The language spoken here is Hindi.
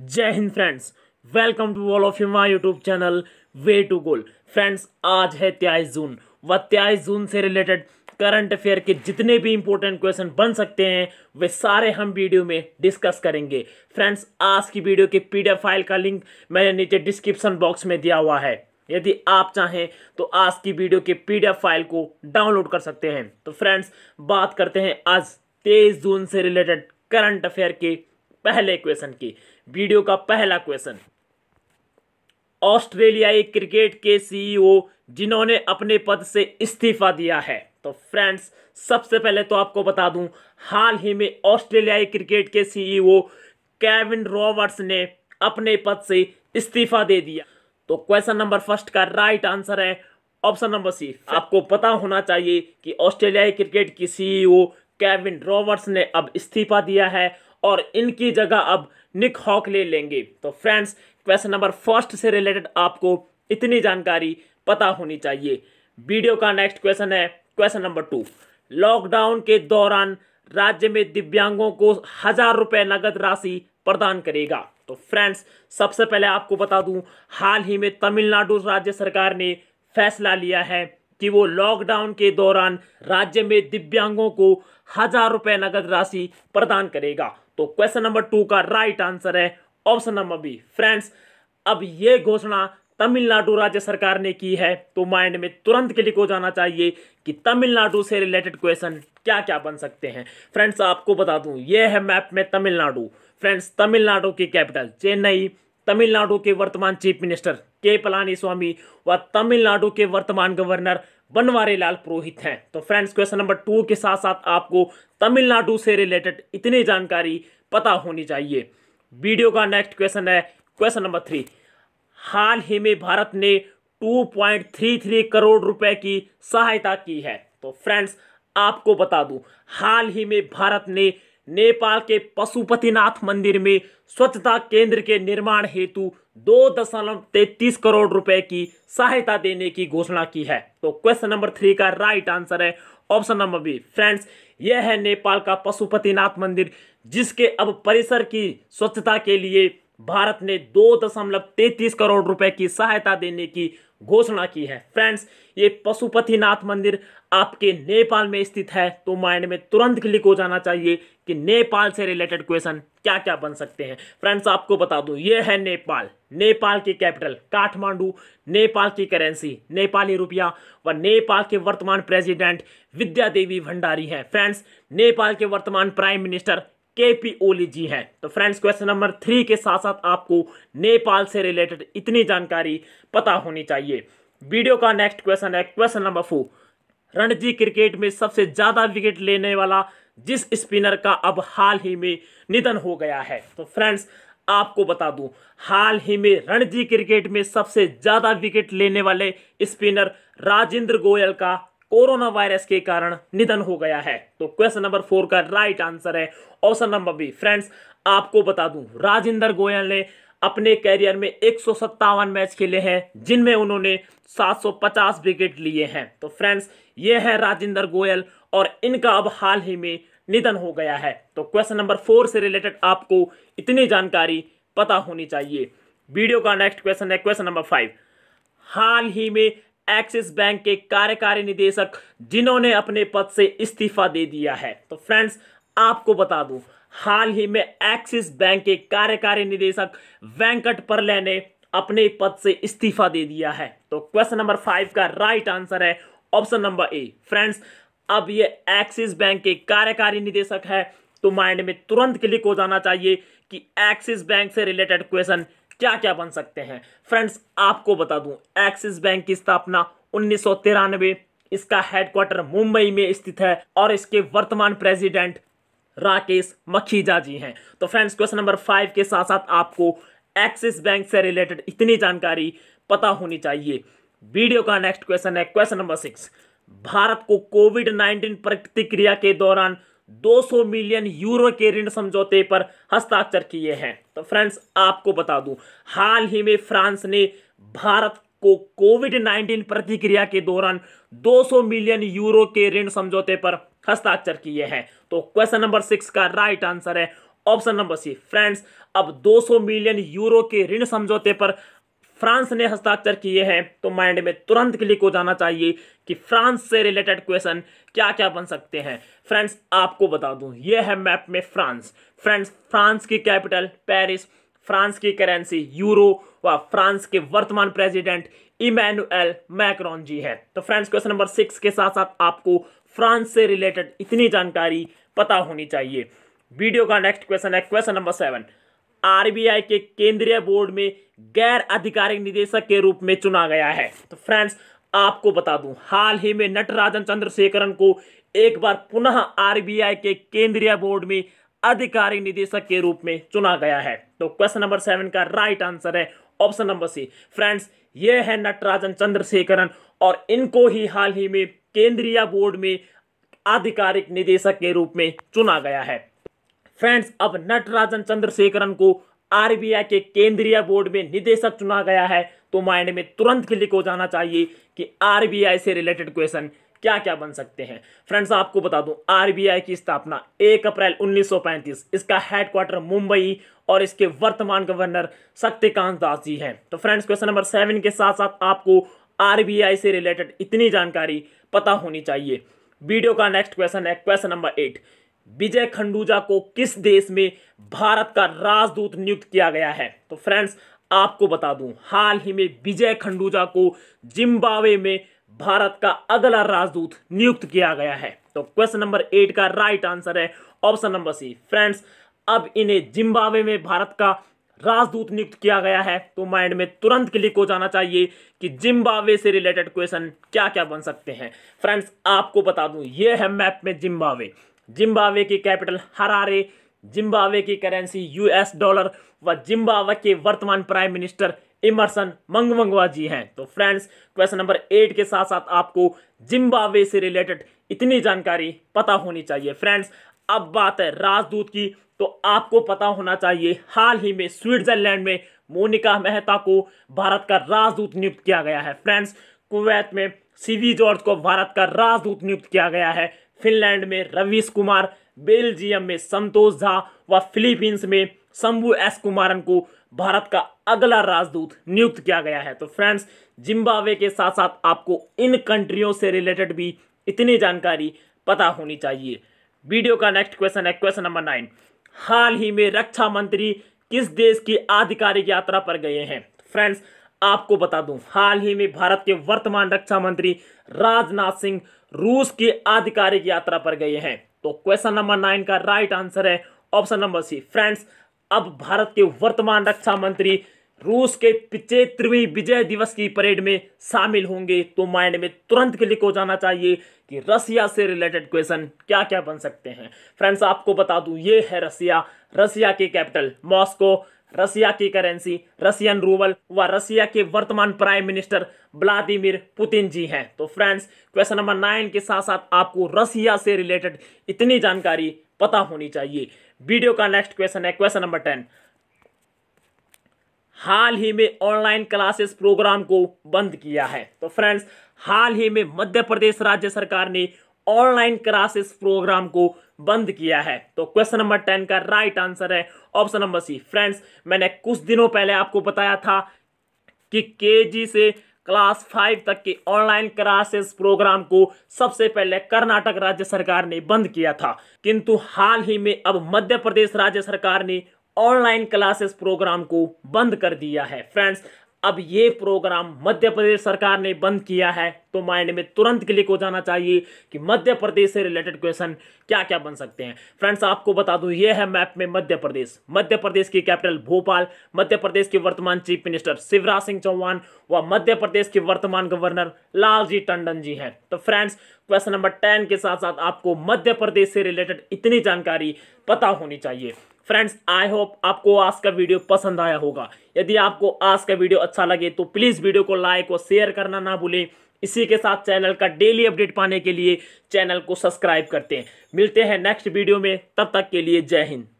जय हिंद friends welcome to all of you my YouTube channel way to goal friends आज है त्याईस जून व त्याईस जून से रिलेटेड करंट अफेयर के जितने भी इंपॉर्टेंट क्वेश्चन बन सकते हैं वे सारे हम वीडियो में डिस्कस करेंगे फ्रेंड्स आज की वीडियो के पीडीएफ फाइल का लिंक मैंने नीचे डिस्क्रिप्शन बॉक्स में दिया हुआ है यदि आप चाहें तो आज की वीडियो के पीडीएफ फाइल को डाउनलोड कर सकते हैं तो फ्रेंड्स बात करते हैं आज तेईस जून से रिलेटेड करंट अफेयर के पहले क्वेश्चन की वीडियो का पहला क्वेश्चन ऑस्ट्रेलियाई क्रिकेट के सीईओ e जिन्होंने अपने पद से इस्तीफा दिया है तो फ्रेंड्स सबसे पहले तो आपको बता दूं हाल ही में ऑस्ट्रेलियाई क्रिकेट के सीईओ केविन रॉबर्ट्स ने अपने पद से इस्तीफा दे दिया तो क्वेश्चन नंबर फर्स्ट का राइट आंसर है ऑप्शन नंबर सी आपको पता होना चाहिए कि ऑस्ट्रेलियाई क्रिकेट की सीईओ केविन रॉबर्ट्स ने अब इस्तीफा दिया है और इनकी जगह अब निक हॉक ले लेंगे तो फ्रेंड्स क्वेश्चन नंबर फर्स्ट से रिलेटेड आपको इतनी जानकारी पता होनी चाहिए वीडियो का नेक्स्ट क्वेश्चन है क्वेश्चन नंबर टू लॉकडाउन के दौरान राज्य में दिव्यांगों को हजार रुपए नगद राशि प्रदान करेगा तो फ्रेंड्स सबसे पहले आपको बता दूं हाल ही में तमिलनाडु राज्य सरकार ने फैसला लिया है कि वो लॉकडाउन के दौरान राज्य में दिव्यांगों को हजार रुपए नगद राशि प्रदान करेगा तो क्वेश्चन नंबर टू का राइट आंसर है ऑप्शन नंबर बी फ्रेंड्स अब ये घोषणा तमिलनाडु राज्य सरकार ने की है तो माइंड में तुरंत क्लिक हो जाना चाहिए कि तमिलनाडु से रिलेटेड क्वेश्चन क्या क्या बन सकते हैं फ्रेंड्स आपको बता दूं ये है मैप में तमिलनाडु फ्रेंड्स तमिलनाडु की कैपिटल चेन्नई तमिलनाडु के वर्तमान चीफ मिनिस्टर के पलानी स्वामी व तमिलनाडु के वर्तमान गवर्नर बनवारी लाल पुरोहित हैं तो फ्रेंड्स क्वेश्चन नंबर टू के साथ साथ आपको तमिलनाडु से रिलेटेड इतनी जानकारी पता होनी चाहिए वीडियो का नेक्स्ट क्वेश्चन है क्वेश्चन नंबर थ्री हाल ही में भारत ने 2.33 करोड़ रुपए की सहायता की है तो फ्रेंड्स आपको बता दूं हाल ही में भारत ने नेपाल के पशुपतिनाथ मंदिर में स्वच्छता केंद्र के निर्माण हेतु दो दशमलव तैतीस करोड़ रुपए की सहायता देने की घोषणा की है तो क्वेश्चन नंबर थ्री का राइट आंसर है ऑप्शन नंबर बी फ्रेंड्स यह है नेपाल का पशुपतिनाथ मंदिर जिसके अब परिसर की स्वच्छता के लिए भारत ने दो दशमलव तैतीस करोड़ रुपए की सहायता देने की घोषणा की है फ्रेंड्स ये पशुपतिनाथ मंदिर आपके नेपाल में स्थित है तो माइंड में तुरंत क्लिक हो जाना चाहिए कि नेपाल से रिलेटेड क्वेश्चन क्या क्या बन सकते हैं फ्रेंड्स आपको बता दूं ये है नेपाल नेपाल की कैपिटल काठमांडू नेपाल की करेंसी नेपाली रुपया व नेपाल के वर्तमान प्रेसिडेंट विद्या देवी भंडारी हैं फ्रेंड्स नेपाल के वर्तमान प्राइम मिनिस्टर के पी ओली जी हैं तो फ्रेंड्स क्वेश्चन नंबर थ्री के साथ साथ आपको नेपाल से रिलेटेड इतनी जानकारी पता होनी चाहिए वीडियो का नेक्स्ट क्वेश्चन है question number four Ranji cricket में सबसे ज़्यादा विकेट लेने वाला जिस स्पिनर का अब हाल ही में निधन हो गया है तो फ्रेंड्स आपको बता दूं हाल ही में रणजी क्रिकेट में सबसे ज़्यादा विकेट लेने वाले स्पिनर राजेंद्र गोयल का कोरोना वायरस के कारण निधन हो गया है तो क्वेश्चन नंबर फोर का राइट आंसर है ऑप्शन नंबर बी फ्रेंड्स आपको बता दूं राजेंद्र गोयल ने अपने कैरियर में एक मैच खेले हैं जिनमें उन्होंने 750 विकेट लिए हैं तो फ्रेंड्स ये है राजेंद्र गोयल और इनका अब हाल ही में निधन हो गया है तो क्वेश्चन नंबर फोर से रिलेटेड आपको इतनी जानकारी पता होनी चाहिए वीडियो का नेक्स्ट क्वेश्चन है क्वेश्चन नंबर फाइव हाल ही में एक्सिस बैंक के कार्यकारी निदेशक जिन्होंने अपने पद से इस्तीफा दे दिया है तो फ्रेंड्स आपको बता दूं हाल ही में एक्सिस बैंक के कार्यकारी निदेशक वेंकट परले ने अपने पद से इस्तीफा दे दिया है तो क्वेश्चन नंबर फाइव का राइट आंसर है ऑप्शन नंबर ए फ्रेंड्स अब ये एक्सिस बैंक के कार्यकारी निदेशक है तो माइंड में तुरंत क्लिक हो जाना चाहिए कि एक्सिस बैंक से रिलेटेड क्वेश्चन क्या क्या बन सकते हैं फ्रेंड्स आपको बता दूं एक्सिस बैंक की स्थापना उन्नीस इसका हेडक्वार्टर मुंबई में स्थित है और इसके वर्तमान प्रेसिडेंट राकेश मखीजा जी हैं तो फ्रेंड्स क्वेश्चन नंबर फाइव के साथ साथ आपको एक्सिस बैंक से रिलेटेड इतनी जानकारी पता होनी चाहिए वीडियो का नेक्स्ट क्वेश्चन है क्वेश्चन नंबर सिक्स भारत को कोविड नाइन्टीन प्रतिक्रिया के दौरान 200 मिलियन यूरो के ऋण समझौते पर हस्ताक्षर किए हैं तो फ्रेंड्स आपको बता दूं हाल ही में फ्रांस ने भारत को कोविड 19 प्रतिक्रिया के दौरान 200 मिलियन यूरो के ऋण समझौते पर हस्ताक्षर किए हैं तो क्वेश्चन नंबर सिक्स का राइट आंसर है ऑप्शन नंबर सी फ्रेंड्स अब 200 मिलियन यूरो के ऋण समझौते पर फ्रांस ने हस्ताक्षर किए हैं तो माइंड में तुरंत क्लिक हो जाना चाहिए कि फ्रांस से रिलेटेड क्वेश्चन क्या क्या बन सकते हैं फ्रेंड्स आपको बता दूं ये है मैप में फ्रांस फ्रेंड्स फ्रांस की कैपिटल पेरिस फ्रांस की करेंसी यूरो व फ्रांस के वर्तमान प्रेसिडेंट इमैनुअल मैक्रोन जी है तो फ्रेंड्स क्वेश्चन नंबर सिक्स के साथ साथ आपको फ्रांस से रिलेटेड इतनी जानकारी पता होनी चाहिए वीडियो का नेक्स्ट क्वेश्चन है क्वेश्चन नंबर सेवन आरबीआई के केंद्रीय बोर्ड में गैर आधिकारिक निदेशक के रूप में चुना गया है तो फ्रेंड्स आपको बता दूं हाल ही में नटराजन चंद्रशेखरन को एक बार पुनः आरबीआई के केंद्रीय बोर्ड में आधिकारिक निदेशक के रूप में चुना गया है तो क्वेश्चन नंबर सेवन का राइट आंसर है ऑप्शन नंबर सी फ्रेंड्स ये है नटराजन चंद्रशेखरन और इनको ही हाल ही में केंद्रीय बोर्ड में आधिकारिक निदेशक के रूप में चुना गया है फ्रेंड्स अब नटराजन चंद्रशेखरन को आरबीआई के केंद्रीय बोर्ड में निदेशक चुना गया है तो माइंड में तुरंत क्लिक हो जाना चाहिए कि आरबीआई से रिलेटेड क्वेश्चन क्या क्या बन सकते हैं फ्रेंड्स आपको बता दूं आरबीआई की स्थापना 1 अप्रैल 1935 इसका हेडक्वार्टर मुंबई और इसके वर्तमान गवर्नर शक्तिकांत दास जी हैं तो फ्रेंड्स क्वेश्चन नंबर सेवन के साथ साथ आपको आरबीआई से रिलेटेड इतनी जानकारी पता होनी चाहिए वीडियो का नेक्स्ट क्वेश्चन है question number eight Vijay Khanduja को किस देश में भारत का राजदूत नियुक्त किया गया है तो फ्रेंड्स आपको बता दूं हाल ही में विजय खंडूजा को जिम्बावे में भारत का अगला राजदूत नियुक्त किया गया है तो क्वेश्चन नंबर एट का राइट आंसर है ऑप्शन नंबर सी फ्रेंड्स अब इन्हें जिम्बावे में भारत का राजदूत नियुक्त किया गया है तो माइंड में तुरंत क्लिक हो जाना चाहिए कि जिम्बावे से रिलेटेड क्वेश्चन क्या क्या बन सकते हैं फ्रेंड्स आपको बता दूं ये है मैप में जिम्बावे जिम्बावे की कैपिटल हरारे जिम्बावे की करेंसी यूएस डॉलर व जिम्बावे के वर्तमान prime minister Emmerson Mnangagwa ji हैं तो फ्रेंड्स क्वेश्चन नंबर एट के साथ साथ आपको जिम्बावे से रिलेटेड इतनी जानकारी पता होनी चाहिए फ्रेंड्स अब बात है राजदूत की तो आपको पता होना चाहिए हाल ही में स्विट्जरलैंड में मोनिका मेहता को भारत का राजदूत नियुक्त किया गया है फ्रेंड्स कुवैत में सीवी जॉर्ज को भारत का राजदूत नियुक्त किया गया है फिनलैंड में रवीश कुमार बेल्जियम में संतोष झा व फिलीपींस में शंभु एस कुमारन को भारत का अगला राजदूत नियुक्त किया गया है तो फ्रेंड्स जिम्बावे के साथ साथ आपको इन कंट्रियों से रिलेटेड भी इतनी जानकारी पता होनी चाहिए वीडियो का नेक्स्ट क्वेश्चन है क्वेश्चन नंबर नाइन हाल ही में रक्षा मंत्री किस देश की आधिकारिक यात्रा पर गए हैं फ्रेंड्स आपको बता दूं हाल ही में भारत के वर्तमान रक्षा मंत्री राजनाथ सिंह रूस की आधिकारिक यात्रा पर गए हैं तो क्वेश्चन नंबर नाइन का राइट आंसर है ऑप्शन नंबर सी फ्रेंड्स अब भारत के वर्तमान रक्षा मंत्री रूस के पिछेत्रवी विजय दिवस की परेड में शामिल होंगे तो माइंड में तुरंत क्लिक हो जाना चाहिए कि रसिया से रिलेटेड क्वेश्चन क्या क्या बन सकते हैं फ्रेंड्स आपको बता दूं ये है रसिया रसिया के कैपिटल मॉस्को रसिया की करेंसी रसियन रूबल व रसिया के वर्तमान prime minister Vladimir Putin ji हैं तो फ्रेंड्स क्वेश्चन नंबर नाइन के साथ साथ आपको रसिया से रिलेटेड इतनी जानकारी पता होनी चाहिए वीडियो का नेक्स्ट क्वेश्चन है क्वेश्चन नंबर टेन हाल ही में ऑनलाइन क्लासेस प्रोग्राम को बंद किया है तो फ्रेंड्स हाल ही में मध्य प्रदेश राज्य सरकार ने ऑनलाइन क्लासेस प्रोग्राम को बंद किया है तो क्वेश्चन नंबर टेन का राइट आंसर है ऑप्शन नंबर सी फ्रेंड्स मैंने कुछ दिनों पहले आपको बताया था कि के से क्लास फाइव तक के ऑनलाइन क्लासेस प्रोग्राम को सबसे पहले कर्नाटक राज्य सरकार ने बंद किया था किंतु हाल ही में अब मध्य प्रदेश राज्य सरकार ने ऑनलाइन क्लासेस प्रोग्राम को बंद कर दिया है फ्रेंड्स अब ये प्रोग्राम मध्य प्रदेश सरकार ने बंद किया है तो माइंड में तुरंत क्लिक हो जाना चाहिए कि मध्य प्रदेश से रिलेटेड क्वेश्चन क्या क्या बन सकते हैं फ्रेंड्स आपको बता दूं ये है मैप में मध्य प्रदेश मध्य प्रदेश की कैपिटल भोपाल मध्य प्रदेश के वर्तमान चीफ मिनिस्टर शिवराज सिंह चौहान व मध्य प्रदेश के वर्तमान गवर्नर लालजी टंडन जी हैं तो फ्रेंड्स क्वेश्चन नंबर टेन के साथ साथ आपको मध्य प्रदेश से रिलेटेड इतनी जानकारी पता होनी चाहिए फ्रेंड्स आई होप आपको आज का वीडियो पसंद आया होगा यदि आपको आज का वीडियो अच्छा लगे तो प्लीज़ वीडियो को लाइक और शेयर करना ना भूलें इसी के साथ चैनल का डेली अपडेट पाने के लिए चैनल को सब्सक्राइब करते हैं मिलते हैं नेक्स्ट वीडियो में तब तक के लिए जय हिंद